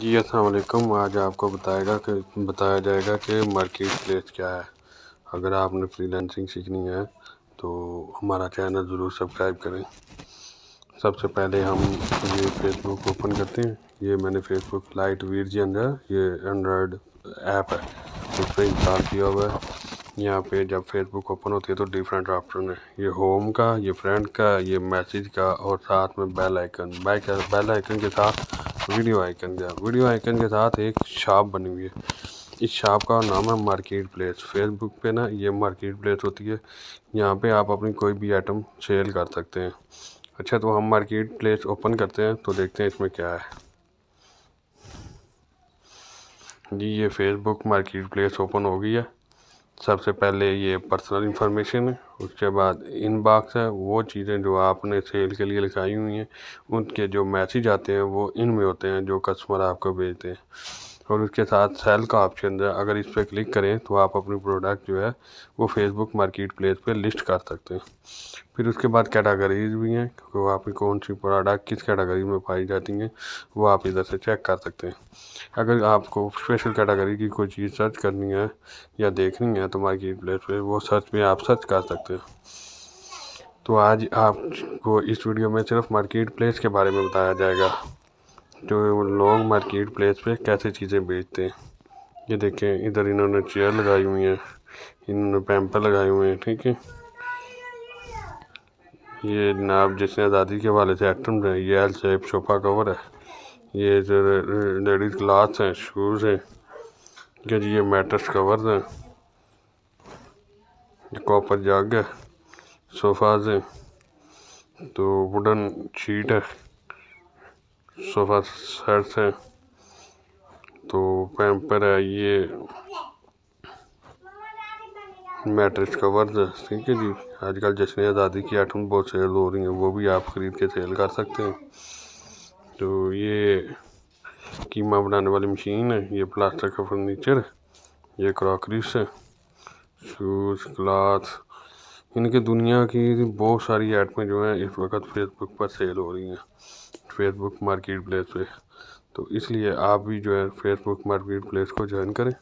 जी असलकुम आज आपको बताएगा कि बताया जाएगा कि मार्केट प्लेस क्या है अगर आपने फ्रीलांसिंग सीखनी है तो हमारा चैनल ज़रूर सब्सक्राइब करें सबसे पहले हम ये फेसबुक ओपन करते हैं ये मैंने फेसबुक लाइट वीर जी अंदर ये एंड्रॉयड ऐप है उस पर इंस्टॉल किया हुआ है यहाँ पे जब फेसबुक ओपन होती है तो डिफरेंट ऑप्शन है ये होम का ये फ्रेंड का ये मैसेज का और साथ में बेल आइकन बेल आइकन के साथ वीडियो आइकन दिया वीडियो आइकन के साथ एक शॉप बनी हुई है इस शॉप का नाम है मार्केट प्लेस फेसबुक पे ना ये मार्केट प्लेस होती है यहाँ पे आप अपनी कोई भी आइटम सेल कर सकते हैं अच्छा तो हम मार्केट प्लेस ओपन करते हैं तो देखते हैं इसमें क्या है जी ये फेसबुक मार्केट प्लेस ओपन हो गई है सबसे पहले ये पर्सनल इन्फॉर्मेशन है उसके बाद इनबॉक्स है वो चीज़ें जो आपने सेल के लिए लिखाई हुई हैं उनके जो मैसेज आते हैं वो इन में होते हैं जो कस्टमर आपको भेजते हैं और उसके साथ सेल का ऑप्शन है अगर इस पर क्लिक करें तो आप अपनी प्रोडक्ट जो है वो फेसबुक मार्केट प्लेस पर लिस्ट कर सकते हैं फिर उसके बाद कैटागरीज भी हैं क्योंकि आपकी कौन सी प्रोडक्ट किस कैटागरी में पाई जाती हैं वो आप इधर से चेक कर सकते हैं अगर आपको स्पेशल कैटागरी की कोई चीज़ सर्च करनी है या देखनी है तो मार्केट प्लेस पर वो सर्च में आप सर्च कर सकते हैं तो आज आपको इस वीडियो में सिर्फ मार्केट प्लेस के बारे में बताया जाएगा जो लोग मार्केट प्लेस पे कैसे चीज़ें बेचते हैं ये देखें इधर इन्होंने चेयर लगाई हुई है इन्होंने पैम्पर लगाए हुए हैं ठीक है ये जनाब जिसने आज़ादी के हवाले से एक्टम है ये एल शेप सोफा कवर है ये जो लेडीज़ क्लाथ हैं शूज़ हैं ठीक है जी ये मैट्रस कवर हैं ये कॉपर जग है सोफाज हैं तो वुडन शीट है सोफ़ा सेट्स हैं तो पैम्पर है ये मैट्रिक्स कवर्स ठीक है जी आजकल जश्न आज़ादी की आइटम बहुत सेल हो रही हैं वो भी आप ख़रीद के सेल कर सकते हैं तो ये कीमा बनाने वाली मशीन है ये प्लास्टर का फर्नीचर ये क्रॉकरीस है शूज़ क्लाथ इनके दुनिया की बहुत सारी आइटमें जो हैं इस वक्त फेसबुक पर सेल हो रही हैं फेसबुक मार्केट प्लेस पे तो इसलिए आप भी जो है फेसबुक मार्केट प्लेस को ज्वाइन करें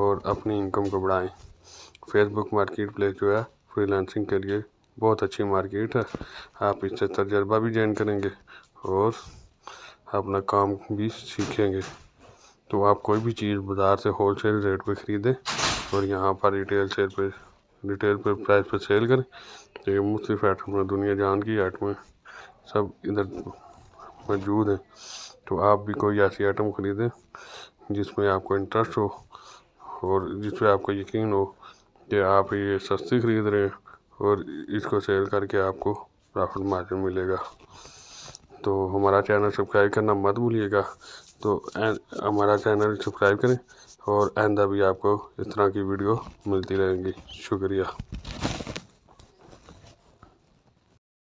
और अपनी इनकम को बढ़ाएं फेसबुक मार्केट प्लेस जो है फ्रीलांसिंग के लिए बहुत अच्छी मार्केट है आप इससे तजर्बा भी जैन करेंगे और अपना काम भी सीखेंगे तो आप कोई भी चीज़ बाज़ार से होल सेल रेट पर ख़रीदें और यहाँ पर रिटेल सेल पर रिटेल पर प्राइस पर सेल करें तो ये मुख्तफ आइटम दुनिया जान की आइटमें सब इधर मौजूद हैं तो आप भी कोई ऐसी आइटम ख़रीदें जिसमें आपको इंटरेस्ट हो और जिस पर आपको यकीन हो कि आप ये सस्ती ख़रीद रहे हैं और इसको सेल करके आपको प्रॉफिट मार्जिन मिलेगा तो हमारा चैनल सब्सक्राइब करना मत भूलिएगा तो हमारा चैनल सब्सक्राइब करें और आइंदा भी आपको इस तरह की वीडियो मिलती रहेंगी शुक्रिया